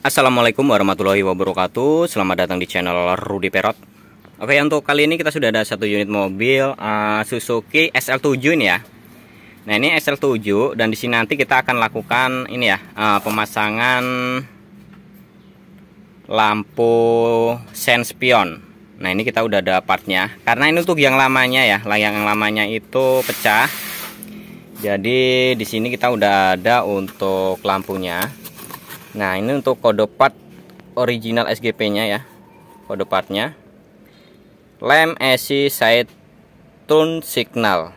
Assalamualaikum warahmatullahi wabarakatuh Selamat datang di channel Rudy Perot Oke untuk kali ini kita sudah ada satu unit mobil uh, Suzuki SL7 ini ya Nah ini SL7 dan di sini nanti kita akan lakukan ini ya uh, Pemasangan lampu sen spion Nah ini kita udah ada partnya Karena ini untuk yang lamanya ya layang Yang lamanya itu pecah Jadi di sini kita udah ada untuk lampunya Nah ini untuk kode part original SGP nya ya kode partnya lem AC side tune signal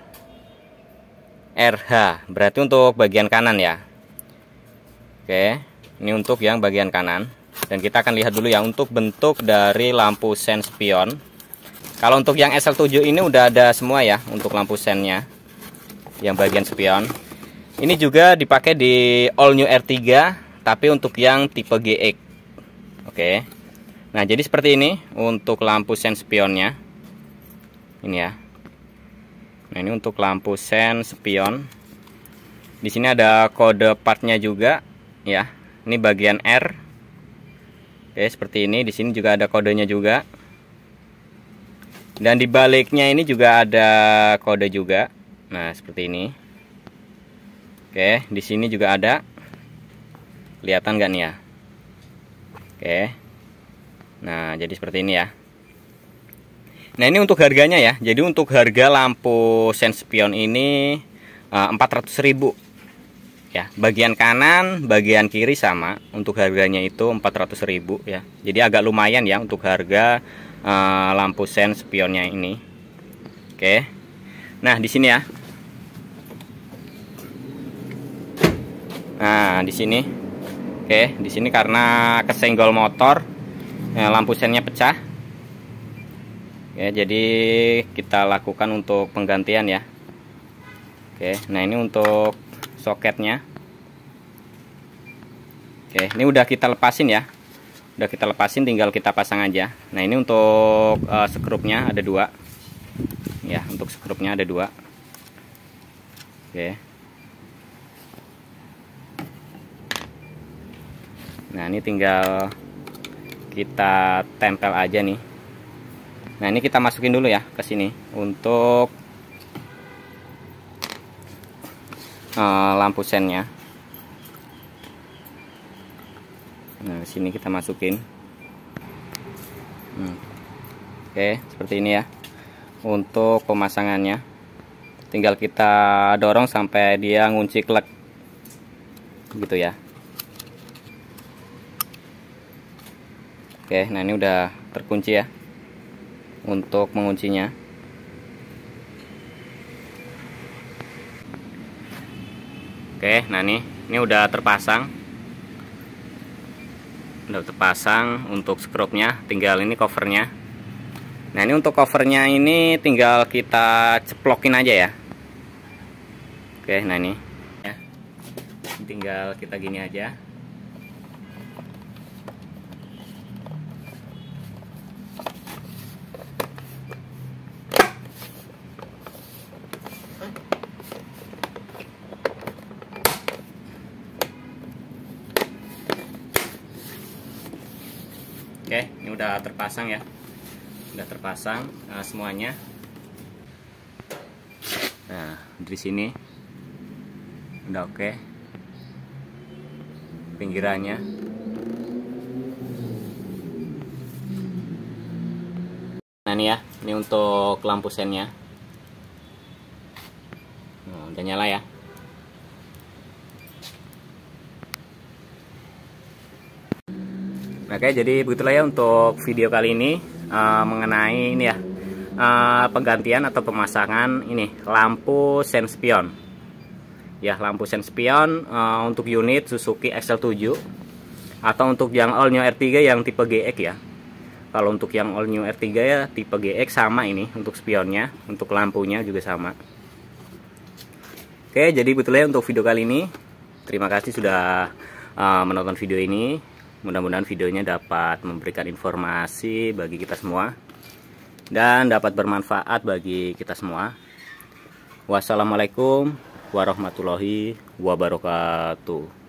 RH berarti untuk bagian kanan ya Oke ini untuk yang bagian kanan dan kita akan lihat dulu ya untuk bentuk dari lampu sen spion kalau untuk yang SL7 ini udah ada semua ya untuk lampu sennya yang bagian spion ini juga dipakai di all new R3 tapi untuk yang tipe GX oke nah jadi seperti ini untuk lampu sen spionnya ini ya nah ini untuk lampu sen spion di sini ada kode partnya juga ya ini bagian R oke seperti ini di sini juga ada kodenya juga dan di baliknya ini juga ada kode juga nah seperti ini oke di sini juga ada kelihatan gak nih ya oke nah jadi seperti ini ya nah ini untuk harganya ya jadi untuk harga lampu senspion ini eh, ratus ribu ya bagian kanan bagian kiri sama untuk harganya itu 400 ribu ya jadi agak lumayan ya untuk harga uh, lampu sen spionnya ini oke nah di sini ya nah di sini Oke, di sini karena kesenggol motor, eh, lampu sennya pecah. Oke, jadi kita lakukan untuk penggantian ya. Oke, nah ini untuk soketnya. Oke, ini udah kita lepasin ya. Udah kita lepasin, tinggal kita pasang aja. Nah ini untuk uh, skrupnya ada dua. Ya, untuk skrupnya ada dua. Oke. nah ini tinggal kita tempel aja nih nah ini kita masukin dulu ya ke sini untuk uh, lampu sennya nah sini kita masukin hmm. oke seperti ini ya untuk pemasangannya tinggal kita dorong sampai dia ngunci klek gitu ya Oke, nah ini udah terkunci ya untuk menguncinya. Oke, nah ini ini udah terpasang. Udah terpasang untuk skrupnya, tinggal ini covernya. Nah ini untuk covernya ini tinggal kita ceplokin aja ya. Oke, nah ini ya. Tinggal kita gini aja. Oke, ini udah terpasang ya. Udah terpasang uh, semuanya. Nah, dari sini udah oke. Pinggirannya. Nah, ini ya. Ini untuk lampu sennya. Nah, udah nyala ya. Oke, jadi begitulah ya untuk video kali ini uh, mengenai ini ya uh, penggantian atau pemasangan ini lampu senspion. Ya, lampu senspion uh, eh, untuk unit Suzuki XL7 atau untuk yang all new R3 yang tipe GX ya. Kalau untuk yang all new R3 ya tipe GX sama ini untuk spionnya, untuk lampunya juga sama. Oke, jadi begitulah ya untuk video kali ini. Terima kasih sudah uh, menonton video ini mudah-mudahan videonya dapat memberikan informasi bagi kita semua dan dapat bermanfaat bagi kita semua wassalamualaikum warahmatullahi wabarakatuh